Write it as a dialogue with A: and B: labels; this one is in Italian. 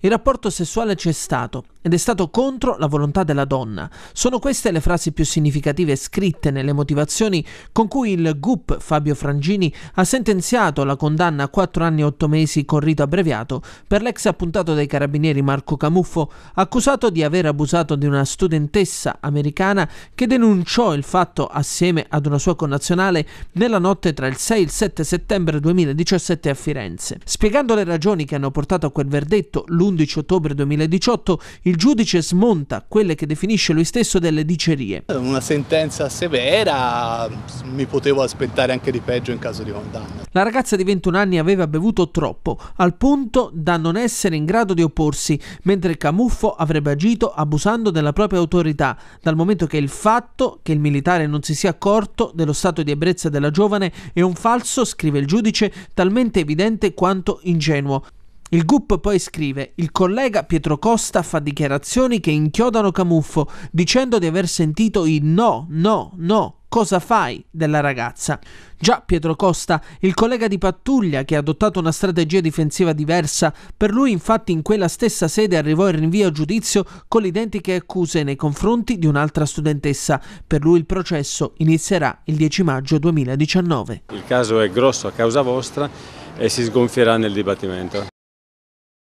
A: Il rapporto sessuale c'è stato ed è stato contro la volontà della donna. Sono queste le frasi più significative scritte nelle motivazioni con cui il GUP Fabio Frangini ha sentenziato la condanna a 4 anni e 8 mesi con rito abbreviato per l'ex appuntato dei carabinieri Marco Camuffo, accusato di aver abusato di una studentessa americana che denunciò il fatto assieme ad una sua connazionale nella notte tra il 6 e il 7 settembre 2017 a Firenze. Spiegando le ragioni che hanno portato a quel verdetto, lui ottobre 2018 il giudice smonta quelle che definisce lui stesso delle
B: dicerie. Una sentenza severa, mi potevo aspettare anche di peggio in caso di condanna.
A: La ragazza di 21 anni aveva bevuto troppo, al punto da non essere in grado di opporsi, mentre Camuffo avrebbe agito abusando della propria autorità, dal momento che il fatto che il militare non si sia accorto dello stato di ebbrezza della giovane è un falso, scrive il giudice, talmente evidente quanto ingenuo. Il GUP poi scrive: Il collega Pietro Costa fa dichiarazioni che inchiodano Camuffo, dicendo di aver sentito il no, no, no. Cosa fai della ragazza? Già Pietro Costa, il collega di pattuglia che ha adottato una strategia difensiva diversa, per lui infatti in quella stessa sede arrivò il rinvio a giudizio con le identiche accuse nei confronti di un'altra studentessa. Per lui il processo inizierà il 10 maggio 2019. Il caso è grosso a causa vostra e si sgonfierà nel dibattimento.